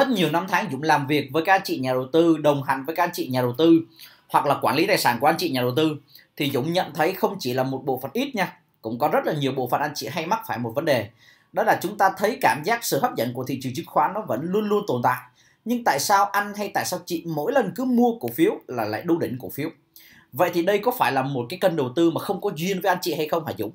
rất nhiều năm tháng Dũng làm việc với các anh chị nhà đầu tư, đồng hành với các anh chị nhà đầu tư hoặc là quản lý tài sản của anh chị nhà đầu tư thì Dũng nhận thấy không chỉ là một bộ phận ít nha, cũng có rất là nhiều bộ phận anh chị hay mắc phải một vấn đề. Đó là chúng ta thấy cảm giác sự hấp dẫn của thị trường chứng khoán nó vẫn luôn luôn tồn tại. Nhưng tại sao anh hay tại sao chị mỗi lần cứ mua cổ phiếu là lại đu đỉnh cổ phiếu? Vậy thì đây có phải là một cái cân đầu tư mà không có duyên với anh chị hay không hả Dũng?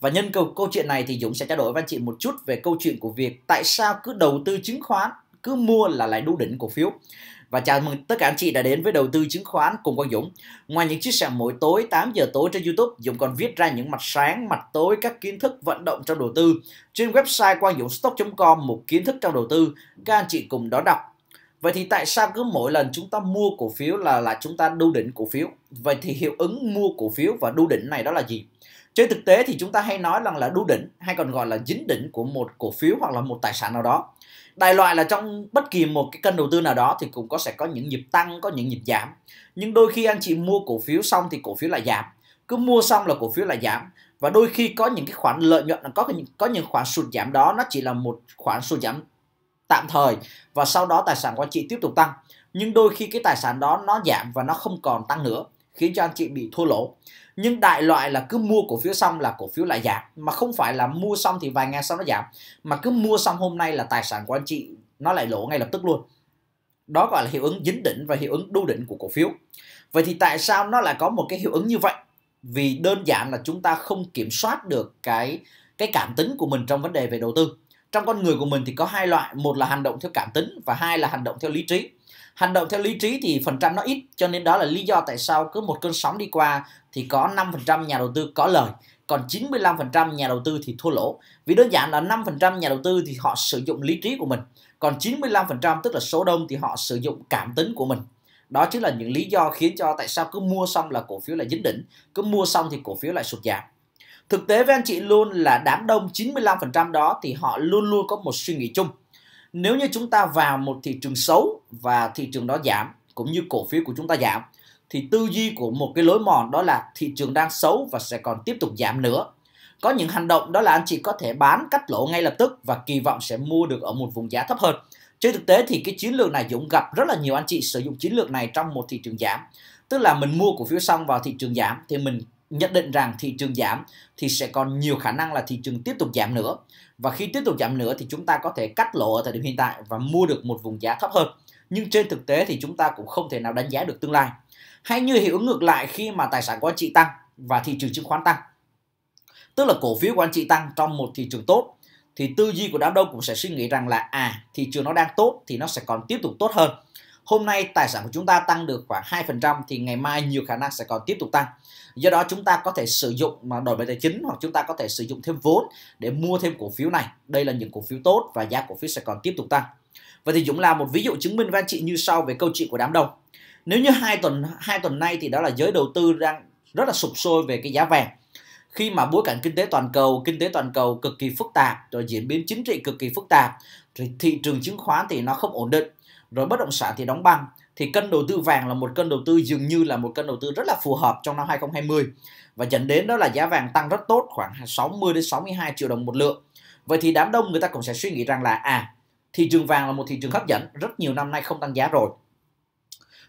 Và nhân câu câu chuyện này thì Dũng sẽ trao đổi với anh chị một chút về câu chuyện của việc tại sao cứ đầu tư chứng khoán cứ mua là lại đu đỉnh cổ phiếu và chào mừng tất cả anh chị đã đến với đầu tư chứng khoán cùng Quang Dũng. Ngoài những chia sẻ mỗi tối 8 giờ tối trên YouTube, Dũng còn viết ra những mặt sáng, mặt tối các kiến thức vận động trong đầu tư. Trên website quang dũng stock.com một kiến thức trong đầu tư, các anh chị cùng đó đọc. Vậy thì tại sao cứ mỗi lần chúng ta mua cổ phiếu là là chúng ta đu đỉnh cổ phiếu? Vậy thì hiệu ứng mua cổ phiếu và đu đỉnh này đó là gì? Trên thực tế thì chúng ta hay nói rằng là đu đỉnh hay còn gọi là dính đỉnh của một cổ phiếu hoặc là một tài sản nào đó đại loại là trong bất kỳ một cái kênh đầu tư nào đó thì cũng có sẽ có những nhịp tăng có những nhịp giảm nhưng đôi khi anh chị mua cổ phiếu xong thì cổ phiếu lại giảm cứ mua xong là cổ phiếu lại giảm và đôi khi có những cái khoản lợi nhuận có có những khoản sụt giảm đó nó chỉ là một khoản sụt giảm tạm thời và sau đó tài sản của anh chị tiếp tục tăng nhưng đôi khi cái tài sản đó nó giảm và nó không còn tăng nữa khiến cho anh chị bị thua lỗ nhưng đại loại là cứ mua cổ phiếu xong là cổ phiếu lại giảm mà không phải là mua xong thì vài ngày sau nó giảm mà cứ mua xong hôm nay là tài sản của anh chị nó lại lỗ ngay lập tức luôn đó gọi là hiệu ứng dính đỉnh và hiệu ứng đu đỉnh của cổ phiếu vậy thì tại sao nó lại có một cái hiệu ứng như vậy vì đơn giản là chúng ta không kiểm soát được cái cái cảm tính của mình trong vấn đề về đầu tư trong con người của mình thì có hai loại một là hành động theo cảm tính và hai là hành động theo lý trí hành động theo lý trí thì phần trăm nó ít cho nên đó là lý do tại sao cứ một cơn sóng đi qua thì có 5% nhà đầu tư có lời còn 95% nhà đầu tư thì thua lỗ vì đơn giản là 5% nhà đầu tư thì họ sử dụng lý trí của mình còn 95% tức là số đông thì họ sử dụng cảm tính của mình đó chính là những lý do khiến cho tại sao cứ mua xong là cổ phiếu lại dính đỉnh cứ mua xong thì cổ phiếu lại sụt giảm thực tế với anh chị luôn là đám đông 95% đó thì họ luôn luôn có một suy nghĩ chung nếu như chúng ta vào một thị trường xấu và thị trường đó giảm cũng như cổ phiếu của chúng ta giảm thì tư duy của một cái lối mòn đó là thị trường đang xấu và sẽ còn tiếp tục giảm nữa có những hành động đó là anh chị có thể bán cắt lỗ ngay lập tức và kỳ vọng sẽ mua được ở một vùng giá thấp hơn trên thực tế thì cái chiến lược này Dũng gặp rất là nhiều anh chị sử dụng chiến lược này trong một thị trường giảm tức là mình mua cổ phiếu xong vào thị trường giảm thì mình nhận định rằng thị trường giảm thì sẽ còn nhiều khả năng là thị trường tiếp tục giảm nữa và khi tiếp tục giảm nữa thì chúng ta có thể cắt lỗ ở thời điểm hiện tại và mua được một vùng giá thấp hơn nhưng trên thực tế thì chúng ta cũng không thể nào đánh giá được tương lai hay như hiệu ứng ngược lại khi mà tài sản của anh chị tăng và thị trường chứng khoán tăng tức là cổ phiếu của anh chị tăng trong một thị trường tốt thì tư duy của đám đông cũng sẽ suy nghĩ rằng là à thị trường nó đang tốt thì nó sẽ còn tiếp tục tốt hơn hôm nay tài sản của chúng ta tăng được khoảng 2% thì ngày mai nhiều khả năng sẽ còn tiếp tục tăng. Do đó chúng ta có thể sử dụng mà đổi mới tài chính hoặc chúng ta có thể sử dụng thêm vốn để mua thêm cổ phiếu này. Đây là những cổ phiếu tốt và giá cổ phiếu sẽ còn tiếp tục tăng. Vậy thì Dũng làm một ví dụ chứng minh với anh chị như sau về câu chuyện của đám đông. Nếu như hai tuần hai tuần nay thì đó là giới đầu tư đang rất là sụp sôi về cái giá vàng khi mà bối cảnh kinh tế toàn cầu kinh tế toàn cầu cực kỳ phức tạp rồi diễn biến chính trị cực kỳ phức tạp thì thị trường chứng khoán thì nó không ổn định rồi bất động sản thì đóng băng thì kênh đầu tư vàng là một kênh đầu tư dường như là một kênh đầu tư rất là phù hợp trong năm 2020 và dẫn đến đó là giá vàng tăng rất tốt khoảng 60 đến 62 triệu đồng một lượng. Vậy thì đám đông người ta cũng sẽ suy nghĩ rằng là à thị trường vàng là một thị trường hấp dẫn rất nhiều năm nay không tăng giá rồi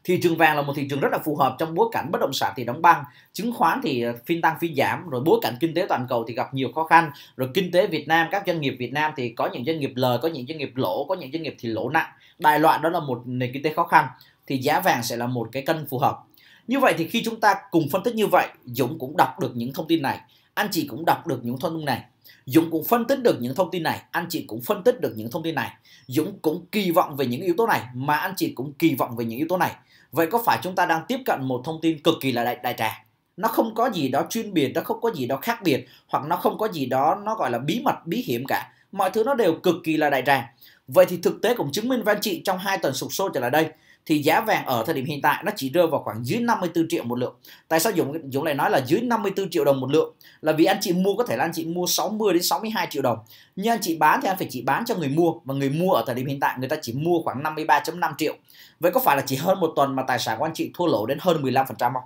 thị trường vàng là một thị trường rất là phù hợp trong bối cảnh bất động sản thì đóng băng chứng khoán thì ờ, phiên tăng phiên giảm rồi bối cảnh kinh tế toàn cầu thì gặp nhiều khó khăn rồi kinh tế Việt Nam các doanh nghiệp Việt Nam thì có những doanh nghiệp lời có những doanh nghiệp lỗ có những doanh nghiệp thì lỗ nặng đại loại đó là một nền kinh tế khó khăn thì giá vàng sẽ là một cái cân phù hợp. Như vậy thì khi chúng ta cùng phân tích như vậy, Dũng cũng đọc được những thông tin này, anh chị cũng đọc được những thông tin này. Dũng cũng phân tích được những thông tin này, anh chị cũng phân tích được những thông tin này. Dũng cũng kỳ vọng về những yếu tố này mà anh chị cũng kỳ vọng về những yếu tố này. Vậy có phải chúng ta đang tiếp cận một thông tin cực kỳ là đại, đại trà? Nó không có gì đó chuyên biệt, nó không có gì đó khác biệt hoặc nó không có gì đó nó gọi là bí mật, bí hiểm cả. Mọi thứ nó đều cực kỳ là đại trà. Vậy thì thực tế cũng chứng minh với anh chị trong hai tuần sụp sôi trở lại đây thì giá vàng ở thời điểm hiện tại nó chỉ rơi vào khoảng dưới 54 triệu một lượng. Tại sao Dũng Dũng lại nói là dưới 54 triệu đồng một lượng? Là vì anh chị mua có thể là anh chị mua 60 đến 62 triệu đồng. Nhưng anh chị bán thì anh phải chỉ bán cho người mua và người mua ở thời điểm hiện tại người ta chỉ mua khoảng 53.5 triệu. Vậy có phải là chỉ hơn một tuần mà tài sản của anh chị thua lỗ đến hơn 15% không?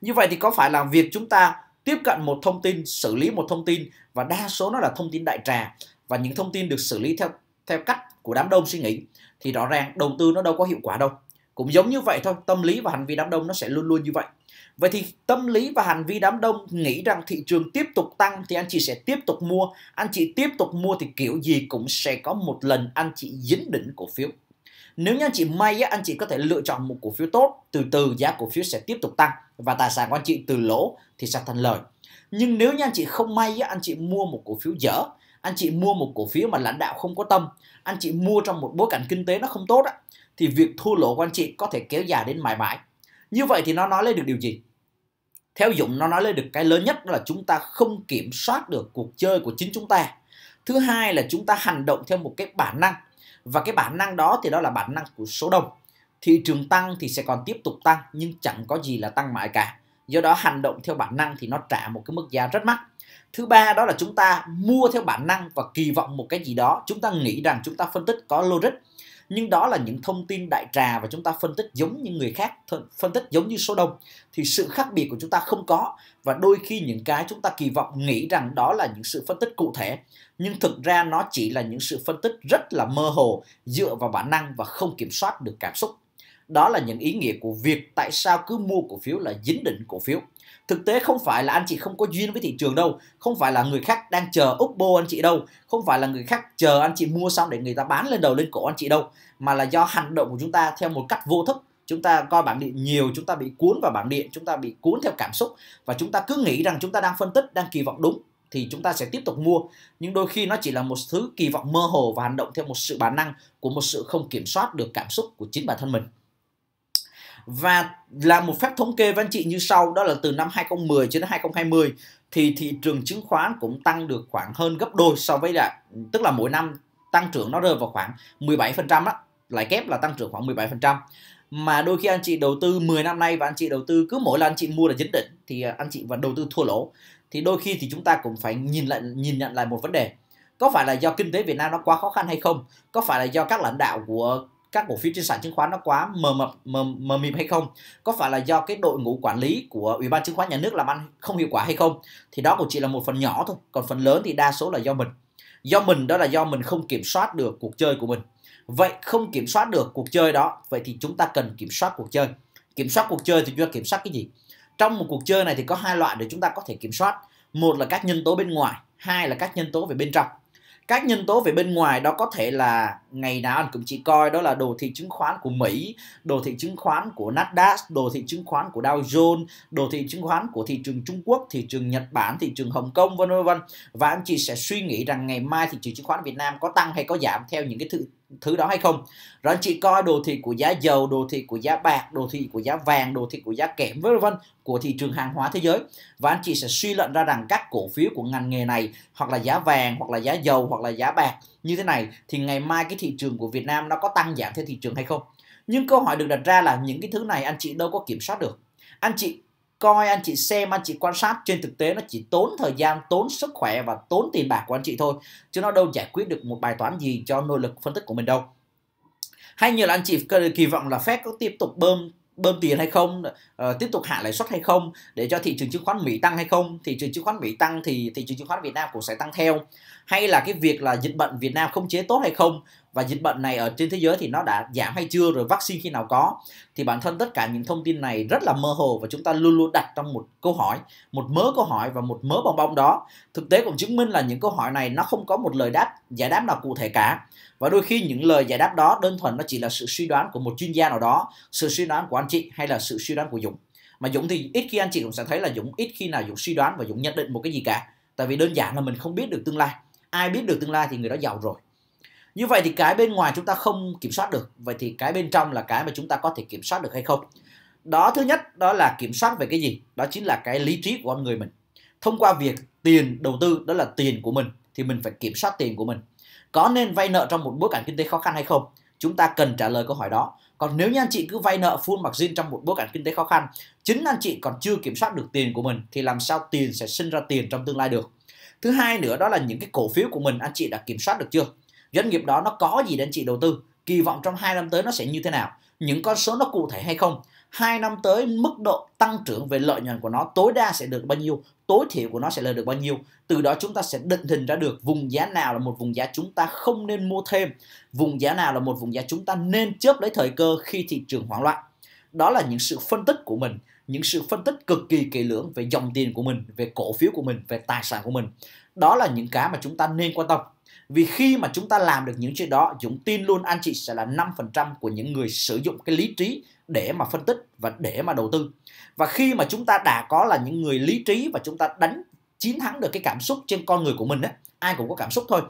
Như vậy thì có phải là việc chúng ta tiếp cận một thông tin, xử lý một thông tin và đa số nó là thông tin đại trà và những thông tin được xử lý theo theo cách của đám đông suy nghĩ thì rõ ràng đầu tư nó đâu có hiệu quả đâu cũng giống như vậy thôi tâm lý và hành vi đám đông nó sẽ luôn luôn như vậy vậy thì tâm lý và hành vi đám đông nghĩ rằng thị trường tiếp tục tăng thì anh chị sẽ tiếp tục mua anh chị tiếp tục mua thì kiểu gì cũng sẽ có một lần anh chị dính đỉnh cổ phiếu nếu như anh chị may á, anh chị có thể lựa chọn một cổ phiếu tốt từ từ giá cổ phiếu sẽ tiếp tục tăng và tài sản của anh chị từ lỗ thì sẽ thành lời nhưng nếu như anh chị không may á, anh chị mua một cổ phiếu dở anh chị mua một cổ phiếu mà lãnh đạo không có tâm anh chị mua trong một bối cảnh kinh tế nó không tốt á, thì việc thua lỗ của anh chị có thể kéo dài đến mãi mãi như vậy thì nó nói lên được điều gì theo dụng nó nói lên được cái lớn nhất đó là chúng ta không kiểm soát được cuộc chơi của chính chúng ta thứ hai là chúng ta hành động theo một cái bản năng và cái bản năng đó thì đó là bản năng của số đông thị trường tăng thì sẽ còn tiếp tục tăng nhưng chẳng có gì là tăng mãi cả do đó hành động theo bản năng thì nó trả một cái mức giá rất mắc thứ ba đó là chúng ta mua theo bản năng và kỳ vọng một cái gì đó chúng ta nghĩ rằng chúng ta phân tích có logic nhưng đó là những thông tin đại trà và chúng ta phân tích giống như người khác phân tích giống như số đông thì sự khác biệt của chúng ta không có và đôi khi những cái chúng ta kỳ vọng nghĩ rằng đó là những sự phân tích cụ thể nhưng thực ra nó chỉ là những sự phân tích rất là mơ hồ dựa vào bản năng và không kiểm soát được cảm xúc đó là những ý nghĩa của việc tại sao cứ mua cổ phiếu là dính định cổ phiếu thực tế không phải là anh chị không có duyên với thị trường đâu không phải là người khác đang chờ oppo anh chị đâu không phải là người khác chờ anh chị mua xong để người ta bán lên đầu lên cổ anh chị đâu mà là do hành động của chúng ta theo một cách vô thức chúng ta coi bảng điện nhiều chúng ta bị cuốn vào bảng điện chúng ta bị cuốn theo cảm xúc và chúng ta cứ nghĩ rằng chúng ta đang phân tích đang kỳ vọng đúng thì chúng ta sẽ tiếp tục mua nhưng đôi khi nó chỉ là một thứ kỳ vọng mơ hồ và hành động theo một sự bản năng của một sự không kiểm soát được cảm xúc của chính bản thân mình và làm một phép thống kê với anh chị như sau đó là từ năm 2010 cho đến 2020 thì thị trường chứng khoán cũng tăng được khoảng hơn gấp đôi so với là tức là mỗi năm tăng trưởng nó rơi vào khoảng 17% đó lại kép là tăng trưởng khoảng 17% mà đôi khi anh chị đầu tư 10 năm nay và anh chị đầu tư cứ mỗi lần anh chị mua là dính định thì à, anh chị và đầu tư thua lỗ thì đôi khi thì chúng ta cũng phải nhìn lại nhìn nhận lại một vấn đề có phải là do kinh tế Việt Nam nó quá khó khăn hay không có phải là do các lãnh đạo của các cổ phiếu trên sàn chứng khoán nó quá mờ mập mờ, mờ mịt hay không có phải là do cái đội ngũ quản lý của ủy ban chứng khoán nhà nước làm ăn không hiệu quả hay không thì đó cũng chỉ là một phần nhỏ thôi còn phần lớn thì đa số là do mình do mình đó là do mình không kiểm soát được cuộc chơi của mình vậy không kiểm soát được cuộc chơi đó vậy thì chúng ta cần kiểm soát cuộc chơi kiểm soát cuộc chơi thì chúng ta kiểm soát cái gì trong một cuộc chơi này thì có hai loại để chúng ta có thể kiểm soát một là các nhân tố bên ngoài hai là các nhân tố về bên trong các nhân tố về bên ngoài đó có thể là ngày nào anh cũng chỉ coi đó là đồ thị chứng khoán của Mỹ, đồ thị chứng khoán của Nasdaq, đồ thị chứng khoán của Dow Jones, đồ thị chứng khoán của thị trường Trung Quốc, thị trường Nhật Bản, thị trường Hồng Kông vân vân vân và anh chị sẽ suy nghĩ rằng ngày mai thị trường chứng khoán Việt Nam có tăng hay có giảm theo những cái thứ thứ đó hay không rồi anh chị coi đồ thị của giá dầu đồ thị của giá bạc đồ thị của giá vàng đồ thị của giá kẽm vân vân của thị trường hàng hóa thế giới và anh chị sẽ suy luận ra rằng các cổ phiếu của ngành nghề này hoặc là giá vàng hoặc là giá dầu hoặc là giá bạc như thế này thì ngày mai cái thị trường của Việt Nam nó có tăng giảm theo thị trường hay không nhưng câu hỏi được đặt ra là những cái thứ này anh chị đâu có kiểm soát được anh chị coi anh chị xem anh chị quan sát trên thực tế nó chỉ tốn thời gian tốn sức khỏe và tốn tiền bạc của anh chị thôi chứ nó đâu giải quyết được một bài toán gì cho nỗ lực phân tích của mình đâu hay nhiều là anh chị kỳ vọng là phép có tiếp tục bơm bơm tiền hay không uh, tiếp tục hạ lãi suất hay không để cho thị trường chứng khoán Mỹ tăng hay không thị trường chứng khoán Mỹ tăng thì thị trường chứng khoán Việt Nam cũng sẽ tăng theo hay là cái việc là dịch bệnh Việt Nam không chế tốt hay không và dịch bệnh này ở trên thế giới thì nó đã giảm hay chưa rồi vaccine khi nào có thì bản thân tất cả những thông tin này rất là mơ hồ và chúng ta luôn luôn đặt trong một câu hỏi một mớ câu hỏi và một mớ bong bong đó thực tế cũng chứng minh là những câu hỏi này nó không có một lời đáp giải đáp nào cụ thể cả và đôi khi những lời giải đáp đó đơn thuần nó chỉ là sự suy đoán của một chuyên gia nào đó sự suy đoán của anh chị hay là sự suy đoán của dũng mà dũng thì ít khi anh chị cũng sẽ thấy là dũng ít khi nào dũng suy đoán và dũng nhận định một cái gì cả tại vì đơn giản là mình không biết được tương lai ai biết được tương lai thì người đó giàu rồi như vậy thì cái bên ngoài chúng ta không kiểm soát được vậy thì cái bên trong là cái mà chúng ta có thể kiểm soát được hay không đó thứ nhất đó là kiểm soát về cái gì đó chính là cái lý trí của con người mình thông qua việc tiền đầu tư đó là tiền của mình thì mình phải kiểm soát tiền của mình có nên vay nợ trong một bối cảnh kinh tế khó khăn hay không chúng ta cần trả lời câu hỏi đó còn nếu như anh chị cứ vay nợ full mặc margin trong một bối cảnh kinh tế khó khăn chính anh chị còn chưa kiểm soát được tiền của mình thì làm sao tiền sẽ sinh ra tiền trong tương lai được thứ hai nữa đó là những cái cổ phiếu của mình anh chị đã kiểm soát được chưa doanh nghiệp đó nó có gì để anh chị đầu tư kỳ vọng trong 2 năm tới nó sẽ như thế nào những con số nó cụ thể hay không hai năm tới mức độ tăng trưởng về lợi nhuận của nó tối đa sẽ được bao nhiêu tối thiểu của nó sẽ là được bao nhiêu từ đó chúng ta sẽ định hình ra được vùng giá nào là một vùng giá chúng ta không nên mua thêm vùng giá nào là một vùng giá chúng ta nên chớp lấy thời cơ khi thị trường hoảng loạn đó là những sự phân tích của mình những sự phân tích cực kỳ kỹ lưỡng về dòng tiền của mình về cổ phiếu của mình về tài sản của mình đó là những cái mà chúng ta nên quan tâm vì khi mà chúng ta làm được những chuyện đó, Dũng tin luôn anh chị sẽ là 5% của những người sử dụng cái lý trí để mà phân tích và để mà đầu tư. Và khi mà chúng ta đã có là những người lý trí và chúng ta đánh chiến thắng được cái cảm xúc trên con người của mình á, ai cũng có cảm xúc thôi.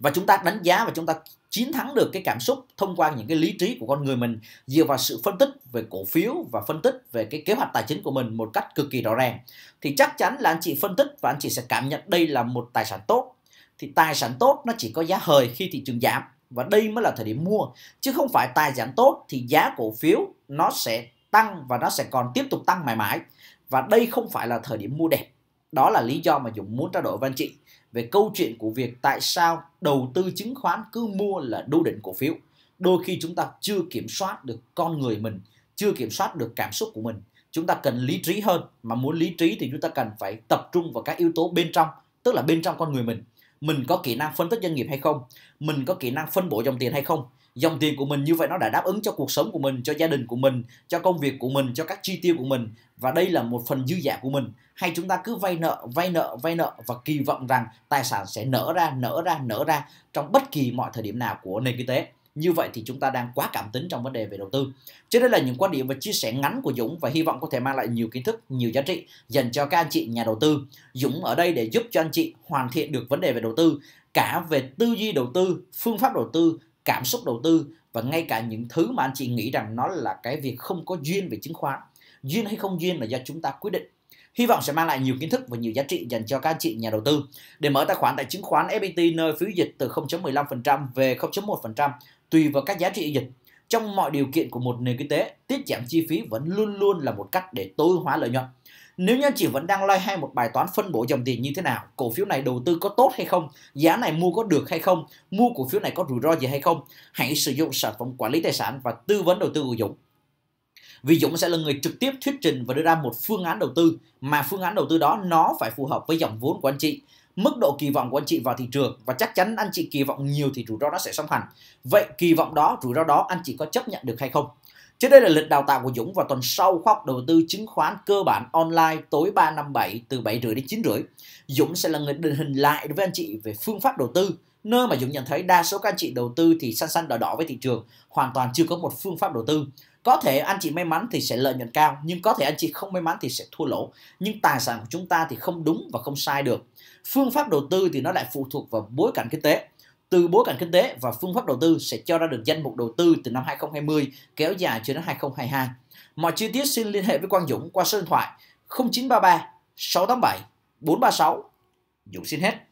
Và chúng ta đánh giá và chúng ta chiến thắng được cái cảm xúc thông qua những cái lý trí của con người mình dựa vào sự phân tích về cổ phiếu và phân tích về cái kế hoạch tài chính của mình một cách cực kỳ rõ ràng thì chắc chắn là anh chị phân tích và anh chị sẽ cảm nhận đây là một tài sản tốt thì tài sản tốt nó chỉ có giá hời khi thị trường giảm và đây mới là thời điểm mua chứ không phải tài sản tốt thì giá cổ phiếu nó sẽ tăng và nó sẽ còn tiếp tục tăng mãi mãi và đây không phải là thời điểm mua đẹp đó là lý do mà Dũng muốn trao đổi với anh chị về câu chuyện của việc tại sao đầu tư chứng khoán cứ mua là đu đỉnh cổ phiếu đôi khi chúng ta chưa kiểm soát được con người mình chưa kiểm soát được cảm xúc của mình chúng ta cần lý trí hơn mà muốn lý trí thì chúng ta cần phải tập trung vào các yếu tố bên trong tức là bên trong con người mình mình có kỹ năng phân tích doanh nghiệp hay không mình có kỹ năng phân bổ dòng tiền hay không dòng tiền của mình như vậy nó đã đáp ứng cho cuộc sống của mình cho gia đình của mình cho công việc của mình cho các chi tiêu của mình và đây là một phần dư giả của mình hay chúng ta cứ vay nợ vay nợ vay nợ và kỳ vọng rằng tài sản sẽ nở ra nở ra nở ra trong bất kỳ mọi thời điểm nào của nền kinh tế như vậy thì chúng ta đang quá cảm tính trong vấn đề về đầu tư trên đây là những quan điểm và chia sẻ ngắn của Dũng và hy vọng có thể mang lại nhiều kiến thức nhiều giá trị dành cho các anh chị nhà đầu tư Dũng ở đây để giúp cho anh chị hoàn thiện được vấn đề về đầu tư cả về tư duy đầu tư phương pháp đầu tư cảm xúc đầu tư và ngay cả những thứ mà anh chị nghĩ rằng nó là cái việc không có duyên về chứng khoán duyên hay không duyên là do chúng ta quyết định Hy vọng sẽ mang lại nhiều kiến thức và nhiều giá trị dành cho các anh chị nhà đầu tư. Để mở tài khoản tại chứng khoán FPT nơi phí dịch từ 0.15% về 0.1%, tùy vào các giá trị dịch trong mọi điều kiện của một nền kinh tế tiết giảm chi phí vẫn luôn luôn là một cách để tối hóa lợi nhuận nếu như chị vẫn đang loay hay một bài toán phân bổ dòng tiền như thế nào cổ phiếu này đầu tư có tốt hay không giá này mua có được hay không mua cổ phiếu này có rủi ro gì hay không hãy sử dụng sản phẩm quản lý tài sản và tư vấn đầu tư của dũng vì Dũng sẽ là người trực tiếp thuyết trình và đưa ra một phương án đầu tư mà phương án đầu tư đó nó phải phù hợp với dòng vốn của anh chị mức độ kỳ vọng của anh chị vào thị trường và chắc chắn anh chị kỳ vọng nhiều thì rủi ro nó sẽ song hành vậy kỳ vọng đó rủi ro đó anh chị có chấp nhận được hay không trên đây là lịch đào tạo của Dũng và tuần sau khóa học đầu tư chứng khoán cơ bản online tối 357 năm 7 từ 7 rưỡi đến 9 rưỡi. Dũng sẽ là người định hình lại với anh chị về phương pháp đầu tư, nơi mà Dũng nhận thấy đa số các anh chị đầu tư thì săn săn đỏ đỏ với thị trường, hoàn toàn chưa có một phương pháp đầu tư. Có thể anh chị may mắn thì sẽ lợi nhuận cao, nhưng có thể anh chị không may mắn thì sẽ thua lỗ. Nhưng tài sản của chúng ta thì không đúng và không sai được. Phương pháp đầu tư thì nó lại phụ thuộc vào bối cảnh kinh tế. Từ bối cảnh kinh tế và phương pháp đầu tư sẽ cho ra được danh mục đầu tư từ năm 2020 kéo dài cho đến 2022. Mọi chi tiết xin liên hệ với Quang Dũng qua số điện thoại 0933 687 436. Dũng xin hết.